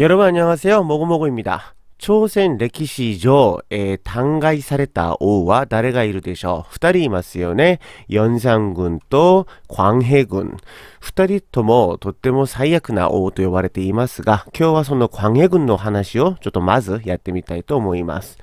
여러분안녕하세요모고모고입니다朝鮮歴史上、えー、弾劾された王は誰がいるでしょう二人いますよね。ヨンサン軍と광平軍。二人ともとっても最悪な王と呼ばれていますが、今日はその광平軍の話をちょっとまずやってみたいと思います。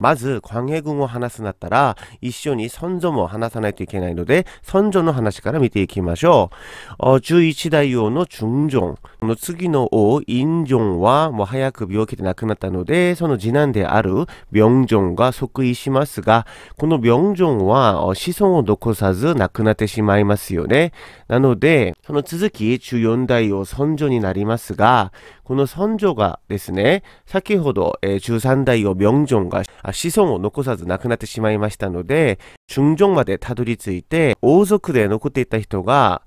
まず、関平軍を話すなったら、一緒に尊女も話さないといけないので、尊女の話から見ていきましょう。十一代王の中尊。この次の王、陰尊は、もう早く病気で亡くなったので、その次男である明尊が即位しますが、この明尊は子孫を残さず亡くなってしまいますよね。なので、その続き、十四代王尊女になりますが、この尊女がですね、先ほど、十三13代王明尊が子孫を残さず亡くなってしまいましたので、中将までたどり着いて、王族で残っていた人が、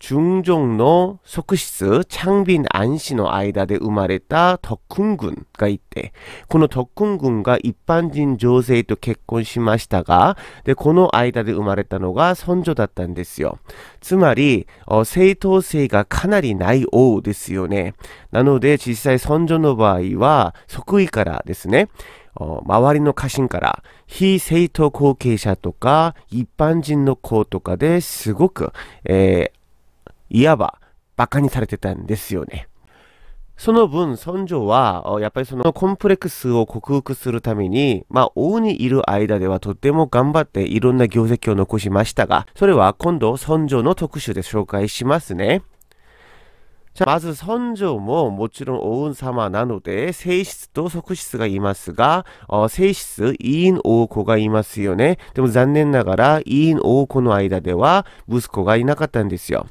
中将の側室、長敏安氏の間で生まれた特訓軍がいて、この特訓軍が一般人女性と結婚しましたが、で、この間で生まれたのが尊女だったんですよ。つまり、正当性がかなりない王ですよね。なので、実際尊女の場合は、即位からですね、周りの家臣から非政党後継者とか一般人の子とかですごく、えー、いわば馬鹿にされてたんですよね。その分、村女は、やっぱりそのコンプレックスを克服するために、まあ、王にいる間ではとても頑張っていろんな業績を残しましたが、それは今度、村女の特集で紹介しますね。まず村女ももちろんおうン様なので、性質と側室がいますが、性質、委員王子がいますよね。でも残念ながら、委員王子の間では息子がいなかったんですよ。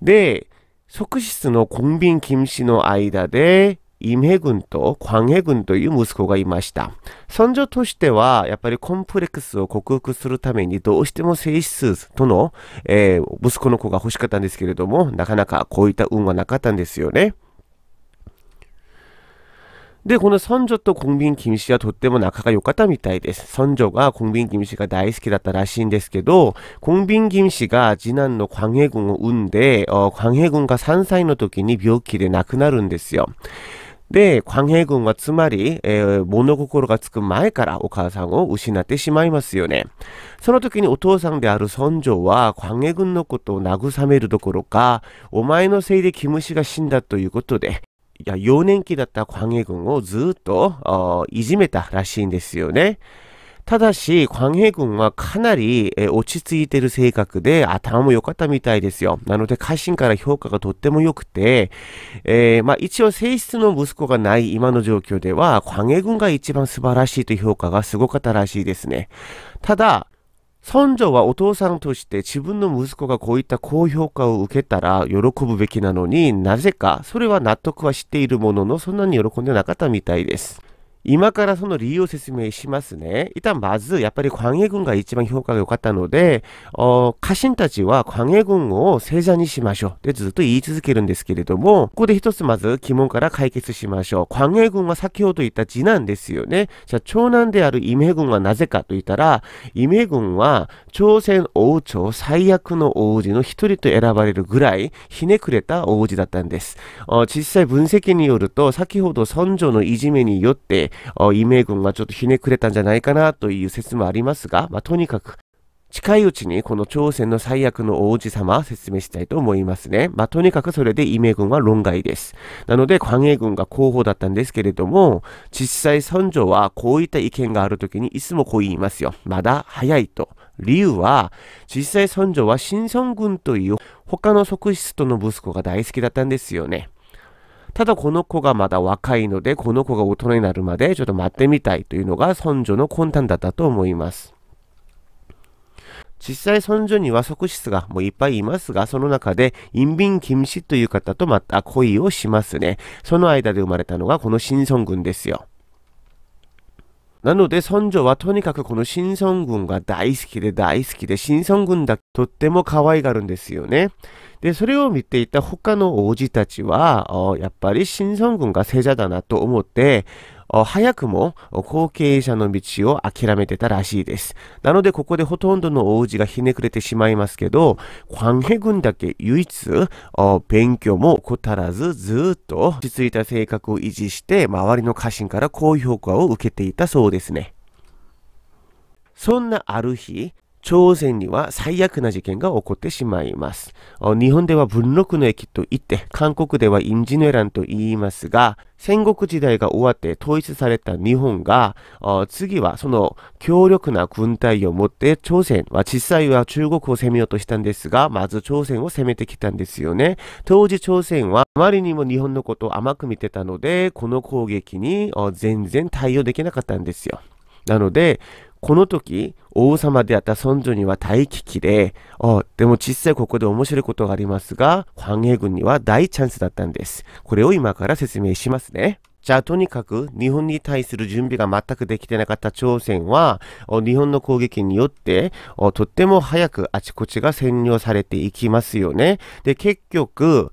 で、側室のコンビン・キム氏の間で、임해군と광해군という息子がいました。尊女としては、やっぱりコンプレックスを克服するためにどうしても性質との、えー、息子の子が欲しかったんですけれども、なかなかこういった運はなかったんですよね。で、この孫女とコンビン・キム氏はとっても仲が良かったみたいです。孫女がコンビン・キム氏が大好きだったらしいんですけど、コンビン・キム氏が次男の광해軍を産んで、광해軍が3歳の時に病気で亡くなるんですよ。で、関平軍はつまり、えー、物心がつく前からお母さんを失ってしまいますよね。その時にお父さんである村女は関平軍のことを慰めるどころか、お前のせいでキム氏が死んだということで、いや幼年期だった関平軍をずっといじめたらしいんですよね。ただし、関平軍はかなり、え落ち着いてる性格で、頭も良かったみたいですよ。なので、家臣から評価がとっても良くて、えー、まあ、一応性質の息子がない今の状況では、関平軍が一番素晴らしいという評価がすごかったらしいですね。ただ、尊女はお父さんとして自分の息子がこういった高評価を受けたら喜ぶべきなのになぜかそれは納得はしているもののそんなに喜んでなかったみたいです。今からその理由を説明しますね。一旦まず、やっぱり광해軍が一番評価が良かったので、家臣たちは광해軍を正座にしましょう。で、ずっと言い続けるんですけれども、ここで一つまず疑問から解決しましょう。광해軍は先ほど言った次男ですよね。じゃあ、長男である伊明軍はなぜかと言ったら、伊明軍は朝鮮王朝最悪の王子の一人と選ばれるぐらい、ひねくれた王子だったんです。実際分析によると、先ほど尊女のいじめによって、イメイ軍がちょっとひねくれたんじゃないかなという説もありますが、まあ、とにかく、近いうちにこの朝鮮の最悪の王子様説明したいと思いますね。まあ、とにかくそれでイメ軍は論外です。なので、反英軍が候補だったんですけれども、実際村長はこういった意見があるときにいつもこう言いますよ。まだ早いと。理由は、実際村長は新村軍という他の側室との息子が大好きだったんですよね。ただこの子がまだ若いので、この子が大人になるまでちょっと待ってみたいというのが尊女の魂胆だったと思います。実際、村女には側室がもういっぱいいますが、その中で、陰敏禁止という方とまた恋をしますね。その間で生まれたのがこの新孫軍ですよ。なので、村女はとにかくこの新孫軍が大好きで大好きで、新孫軍だとっても可愛がるんですよね。で、それを見ていた他の王子たちは、やっぱり新村軍が聖者だなと思って、早くも後継者の道を諦めてたらしいです。なのでここでほとんどの王子がひねくれてしまいますけど、関平軍だけ唯一勉強も怠らずずっと落ち着いた性格を維持して周りの家臣から高評価を受けていたそうですね。そんなある日、朝鮮には最悪な事件が起こってしまいます。日本では文禄の駅と言って、韓国ではインジネランと言いますが、戦国時代が終わって統一された日本が、次はその強力な軍隊を持って朝鮮は実際は中国を攻めようとしたんですが、まず朝鮮を攻めてきたんですよね。当時朝鮮はあまりにも日本のことを甘く見てたので、この攻撃に全然対応できなかったんですよ。なので、この時、王様であった孫女には大危機で、あでも実際ここで面白いことがありますが、反英軍には大チャンスだったんです。これを今から説明しますね。じゃあとにかく日本に対する準備が全くできてなかった朝鮮は日本の攻撃によってとっても早くあちこちが占領されていきますよね。で結局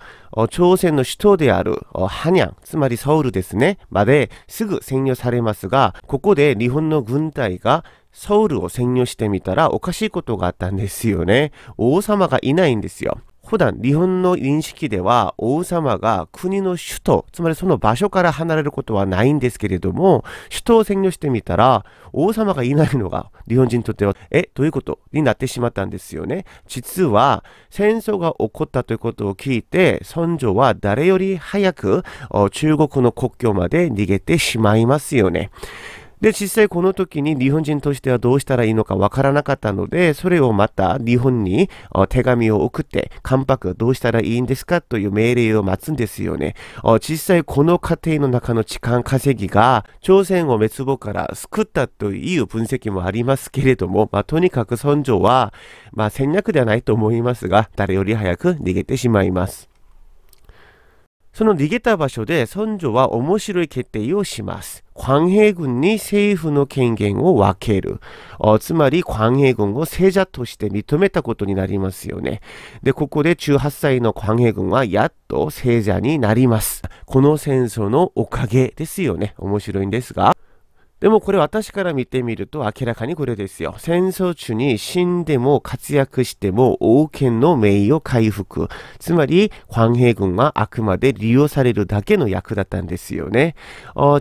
朝鮮の首都であるハニャンつまりソウルですねまですぐ占領されますがここで日本の軍隊がソウルを占領してみたらおかしいことがあったんですよね。王様がいないんですよ。普段日本の認識では王様が国の首都、つまりその場所から離れることはないんですけれども、首都を占領してみたら王様がいないのが日本人にとっては、え、どういうことになってしまったんですよね。実は戦争が起こったということを聞いて、村女は誰より早く中国の国境まで逃げてしまいますよね。で、実際この時に日本人としてはどうしたらいいのかわからなかったので、それをまた日本に手紙を送って、関白はどうしたらいいんですかという命令を待つんですよね。実際この過程の中の時間稼ぎが、朝鮮を滅亡から救ったという分析もありますけれども、まあ、とにかく尊女は、まあ、戦略ではないと思いますが、誰より早く逃げてしまいます。その逃げた場所で村女は面白い決定をします。官兵軍に政府の権限を分ける。つまり官兵軍を聖者として認めたことになりますよね。で、ここで18歳の官兵軍はやっと聖者になります。この戦争のおかげですよね。面白いんですが。でもこれ私から見てみると明らかにこれですよ。戦争中に死んでも活躍しても王権の名誉回復。つまり、官兵軍はあくまで利用されるだけの役だったんですよね。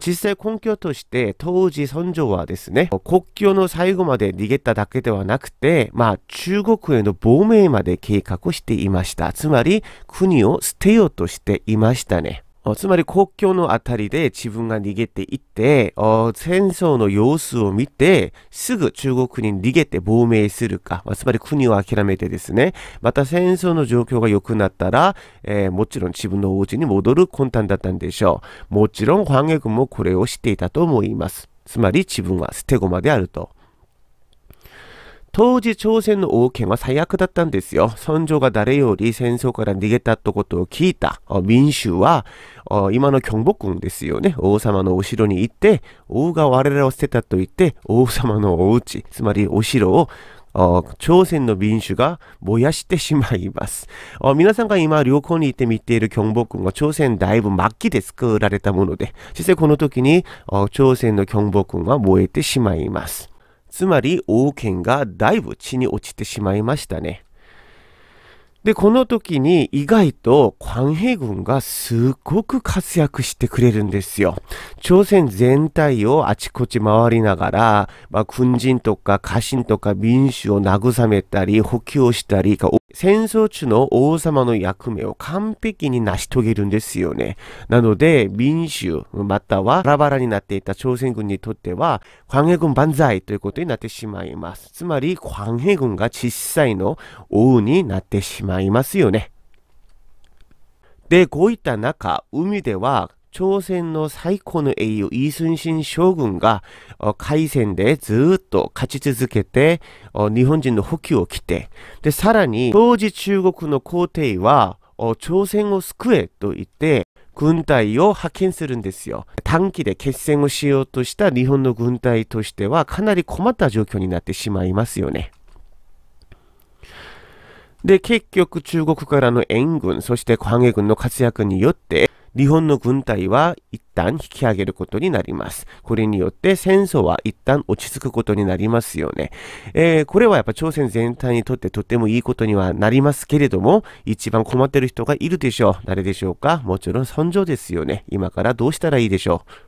実際根拠として当時尊女はですね、国境の最後まで逃げただけではなくて、まあ中国への亡命まで計画していました。つまり、国を捨てようとしていましたね。つまり国境のあたりで自分が逃げていって、戦争の様子を見て、すぐ中国に逃げて亡命するか、つまり国を諦めてですね、また戦争の状況が良くなったら、えー、もちろん自分のお家に戻る魂胆だったんでしょう。もちろん、ファン君もこれを知っていたと思います。つまり自分は捨て駒であると。当時朝鮮の王権は最悪だったんですよ。村上が誰より戦争から逃げたってことを聞いた民衆は、今の京北軍ですよね。王様のお城に行って、王が我々を捨てたと言って、王様のお家、つまりお城を朝鮮の民主が燃やしてしまいます。皆さんが今旅行に行って見ている京北軍は朝鮮だいぶ末期で作られたもので、実際この時に朝鮮の京北軍は燃えてしまいます。つまり王権がだいぶ地に落ちてしまいましたね。で、この時に意外と官兵軍がすごく活躍してくれるんですよ。朝鮮全体をあちこち回りながら、まあ、軍人とか家臣とか民主を慰めたり、補給をしたり、戦争中の王様の役目を完璧に成し遂げるんですよね。なので、民主またはバラバラになっていた朝鮮軍にとっては、官兵軍万歳ということになってしまいます。つまり、官兵軍が実際の王になってしまいます。いますよね。で、こういった中、海では朝鮮の最高の英雄、イ・スンシン将軍が、海戦でずっと勝ち続けて、日本人の補給を着て、で、さらに、当時中国の皇帝は、朝鮮を救えと言って、軍隊を派遣するんですよ。短期で決戦をしようとした日本の軍隊としては、かなり困った状況になってしまいますよね。で、結局中国からの援軍、そして反撃軍の活躍によって、日本の軍隊は一旦引き上げることになります。これによって戦争は一旦落ち着くことになりますよね。えー、これはやっぱ朝鮮全体にとってとってもいいことにはなりますけれども、一番困ってる人がいるでしょう。誰でしょうかもちろん尊重ですよね。今からどうしたらいいでしょう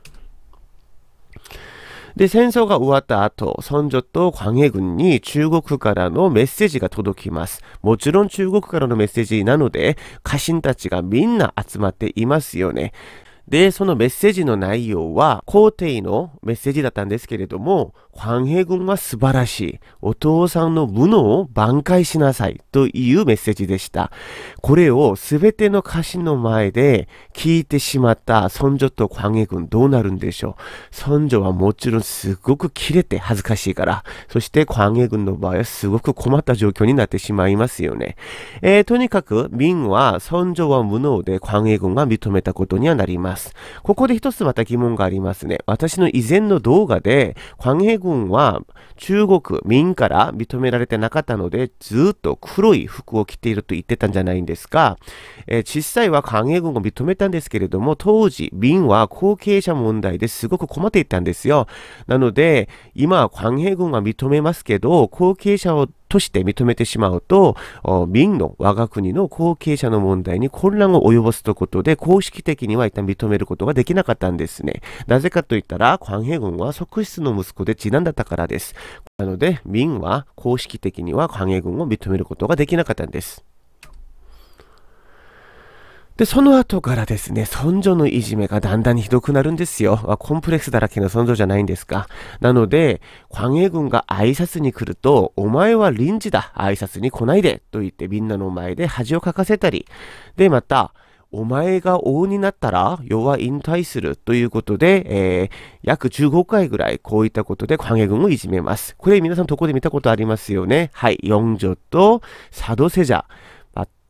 で、戦争が終わった後、孫女と関해軍に中国からのメッセージが届きます。もちろん中国からのメッセージなので、家臣たちがみんな集まっていますよね。で、そのメッセージの内容は、皇帝のメッセージだったんですけれども、関平軍は素晴らしい。お父さんの無能を挽回しなさい。というメッセージでした。これをすべての歌詞の前で聞いてしまった孫女と関平軍どうなるんでしょう。孫女はもちろんすごく切れて恥ずかしいから、そして関平軍の場合はすごく困った状況になってしまいますよね。えー、とにかく、民は孫女は無能で関平軍が認めたことにはなります。ます。ここで一つまた疑問がありますね。私の以前の動画で、関平軍は中国民から認められてなかったので、ずっと黒い服を着ていると言ってたんじゃないんですが、えー、実際は関平軍が認めたんですけれども、当時、民は後継者問題ですごく困っていたんですよ。なので、今、関平軍は認めますけど、後継者をとして認めてしまうと、民の我が国の後継者の問題に混乱を及ぼすということで、公式的には一旦認めることができなかったんですね。なぜかといったら、関平軍は側室の息子で次男だったからです。なので、明は公式的には関平軍を認めることができなかったんです。で、その後からですね、尊女のいじめがだんだんひどくなるんですよ。まコンプレックスだらけの尊女じゃないんですか。なので、官営軍が挨拶に来ると、お前は臨時だ。挨拶に来ないで。と言ってみんなの前で恥をかかせたり。で、また、お前が王になったら、世は引退するということで、えー、約15回ぐらい、こういったことで関係軍をいじめます。これ皆さんとこで見たことありますよね。はい、四女と佐渡世者。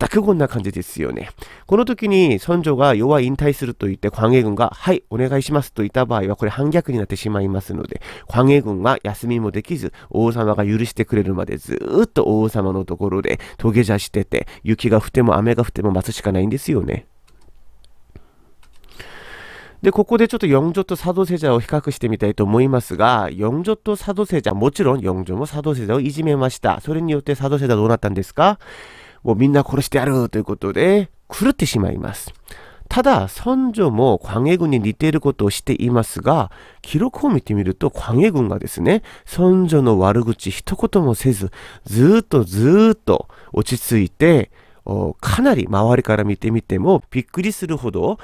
全くこんな感じですよね。この時に孫女が弱い引退すると言って、関英軍が、はい、お願いしますと言った場合は、これ反逆になってしまいますので、関英軍が休みもできず、王様が許してくれるまでずっと王様のところでゲ下座してて、雪が降っても雨が降っても待つしかないんですよね。で、ここでちょっと4ョと佐渡ジャを比較してみたいと思いますが、4ョと佐渡ジャ、もちろん4ョも佐渡ジャをいじめました。それによって佐渡世者どうなったんですかもうみんな殺してやるということで、狂ってしまいます。ただ、三女も関下軍に似ていることをしていますが、記録を見てみると、関下軍がですね、三女の悪口一言もせず、ずっとずっと落ち着いて、かなり周りから見てみてもびっくりするほど、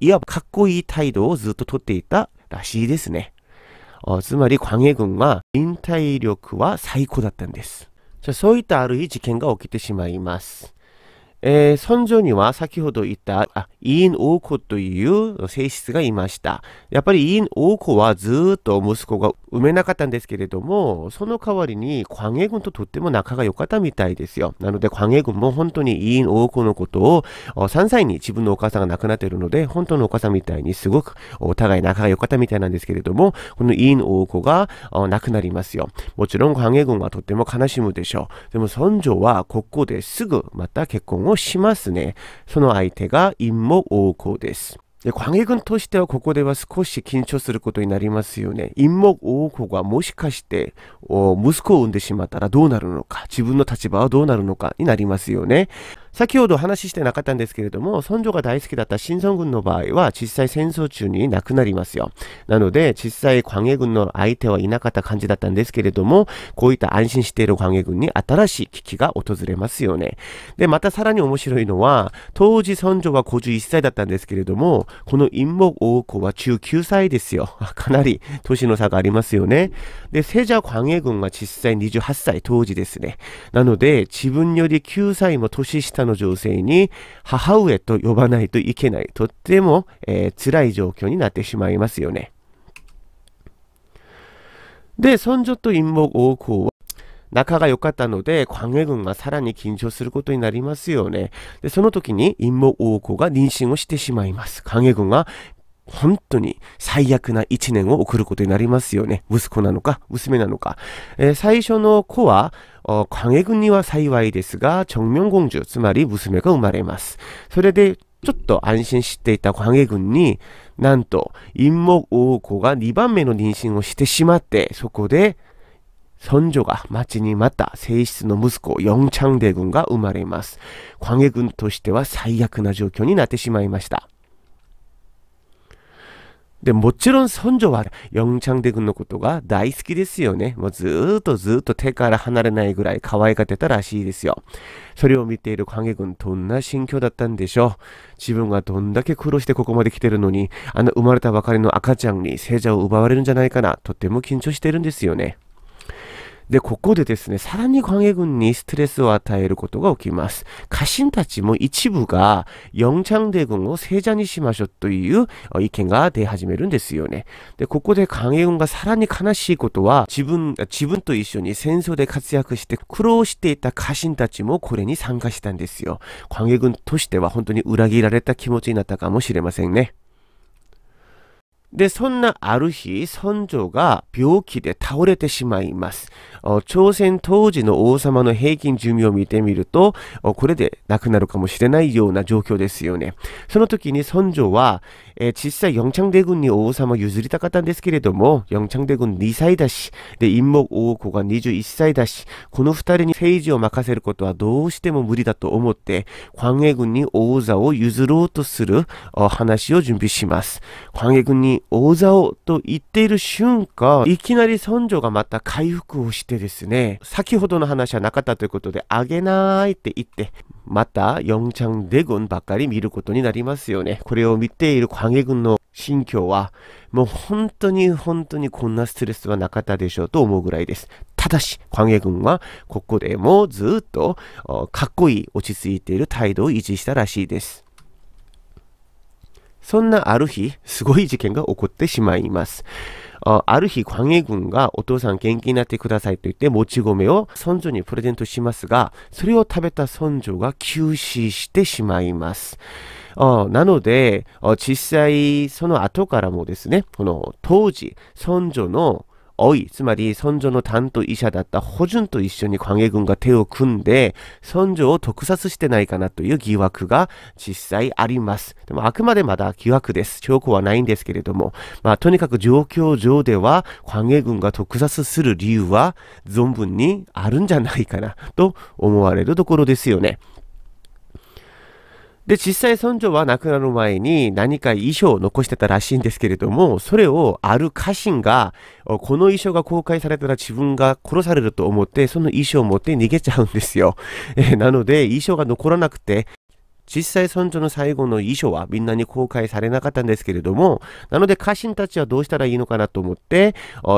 いわばかっこいい態度をずっととっていたらしいですね。つまり、関下軍は忍耐力は最高だったんです。じゃそういったあるい事件が起きてしまいます。えー、尊上には先ほど言ったあ委員王子という性質がいました。やっぱり委員王子はずっと息子が埋めなかったんですけれども、その代わりに、関英軍ととっても仲が良かったみたいですよ。なので、関英軍も本当に委員多くのことを、3歳に自分のお母さんが亡くなっているので、本当のお母さんみたいにすごくお互い仲が良かったみたいなんですけれども、この委員多くが亡くなりますよ。もちろん、関英軍はとっても悲しむでしょう。でも、村女はここですぐまた結婚をしますね。その相手が陰謀王侯です。で、관객은としてはここでは少し緊張することになりますよね。陰謀王国がもしかして息子を産んでしまったらどうなるのか、自分の立場はどうなるのかになりますよね。先ほど話ししてなかったんですけれども、村女が大好きだった新村軍の場合は、実際戦争中に亡くなりますよ。なので、実際、関係軍の相手はいなかった感じだったんですけれども、こういった安心している関係軍に新しい危機が訪れますよね。で、またさらに面白いのは、当時村女は51歳だったんですけれども、この陰木王子は19歳ですよ。かなり年の差がありますよね。で、セジャ関軍は実際28歳当時ですね。なので、自分より9歳も年下の女性に母上と呼ばないといけない。とっても、えー、辛い状況になってしまいますよね。で、孫女と陰謀王侯は仲が良かったので、関係軍がさらに緊張することになりますよね。で、その時に陰謀王侯が妊娠をしてしまいます。関係軍が本当に最悪な一年を送ることになりますよね。息子なのか、娘なのか。えー、最初の子は、関江軍には幸いですが、長明公主、つまり娘が生まれます。それで、ちょっと安心していた関江軍に、なんと、陰謀王子が2番目の妊娠をしてしまって、そこで、孫女が待ちに待った正室の息子、영창チャンデ軍が生まれます。関江軍としては最悪な状況になってしまいました。で、もちろん、村長は、ヨンチャンデ君のことが大好きですよね。もうずっとずっと手から離れないぐらい可愛がってたらしいですよ。それを見ている関係君、どんな心境だったんでしょう。自分がどんだけ苦労してここまで来てるのに、あの生まれたばかりの赤ちゃんに聖者を奪われるんじゃないかな。とても緊張してるんですよね。で、ここでですね、さらに関江軍にストレスを与えることが起きます。家臣たちも一部が、영창대軍を聖者にしましょうという意見が出始めるんですよね。で、ここで関係軍がさらに悲しいことは、自分、自分と一緒に戦争で活躍して苦労していた家臣たちもこれに参加したんですよ。関係軍としては本当に裏切られた気持ちになったかもしれませんね。で、そんなある日、村長が病気で倒れてしまいます。朝鮮当時の王様の平均寿命を見てみると、これで亡くなるかもしれないような状況ですよね。その時に村長は、えー、実際、영창대군に王様譲りたかったんですけれども、영창대군2歳だし、で、陰謀王子が21歳だし、この二人に政治を任せることはどうしても無理だと思って、광해軍に王座を譲ろうとする話を準備します。광해軍に王座をと言っている瞬間、いきなり村長がまた回復をしてですね、先ほどの話はなかったということで、あげないって言って、また、ヨンチャンデ軍ばっかり見ることになりますよね。これを見ている関係軍の心境は、もう本当に本当にこんなストレスはなかったでしょうと思うぐらいです。ただし、関係軍はここでもずっとかっこいい、落ち着いている態度を維持したらしいです。そんなある日、すごい事件が起こってしまいます。ある日、関係軍がお父さん元気になってくださいと言って、もち米を村女にプレゼントしますが、それを食べた村女が急死してしまいます。なので、実際、その後からもですね、この当時、村女のおい、つまり、村長の担当医者だった保順と一緒に関係軍が手を組んで、村長を特殺してないかなという疑惑が実際あります。でも、あくまでまだ疑惑です。証拠はないんですけれども、まあ、とにかく状況上では、関係軍が特殺する理由は存分にあるんじゃないかなと思われるところですよね。で、実際村長は亡くなる前に何か遺書を残してたらしいんですけれども、それをある家臣が、この遺書が公開されたら自分が殺されると思って、その遺書を持って逃げちゃうんですよ。えなので、遺書が残らなくて、実際村長の最後の遺書はみんなに公開されなかったんですけれども、なので家臣たちはどうしたらいいのかなと思って、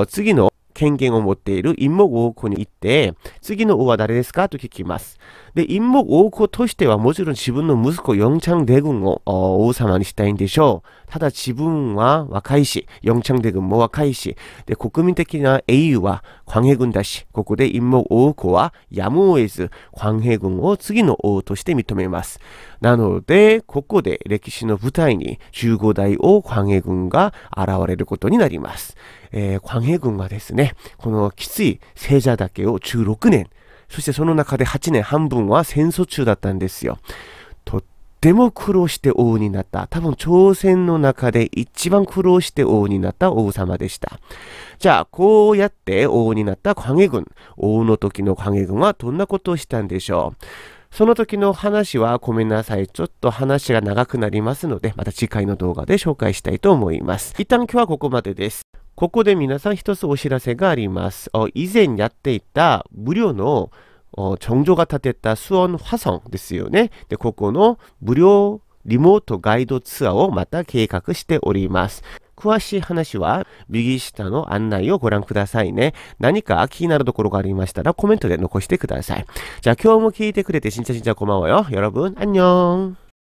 次の権限を持っている陰謀王子に行って、次の王は誰ですかと聞きます。で、陰謀王子としてはもちろん自分の息子、チャン、대軍を王様にしたいんでしょう。ただ自分は若いし、영창대군も若いし、で、国民的な英雄は광해군だし、ここで陰謀王子はやむを得ず、광해군を次の王として認めます。なので、ここで歴史の舞台に15代王광해軍が現れることになります。えー、광해軍はですね、このきつい聖者だけを16年、そしてその中で8年半分は戦争中だったんですよ。でも苦労して王になった。多分朝鮮の中で一番苦労して王になった王様でした。じゃあ、こうやって王になった影軍。王の時の影軍はどんなことをしたんでしょうその時の話はごめんなさい。ちょっと話が長くなりますので、また次回の動画で紹介したいと思います。一旦今日はここまでです。ここで皆さん一つお知らせがあります。以前やっていた無料の정조が建てた수원화성ですよね。で、ここの無料リモートガイドツアーをまた計画しております。詳しい話は右下の案内をご覧くださいね。何か気になるところがありましたらコメントで残してください。じゃあ今日も聞いてくれてしんちゃ진짜진짜고마워 요。 여러분안녕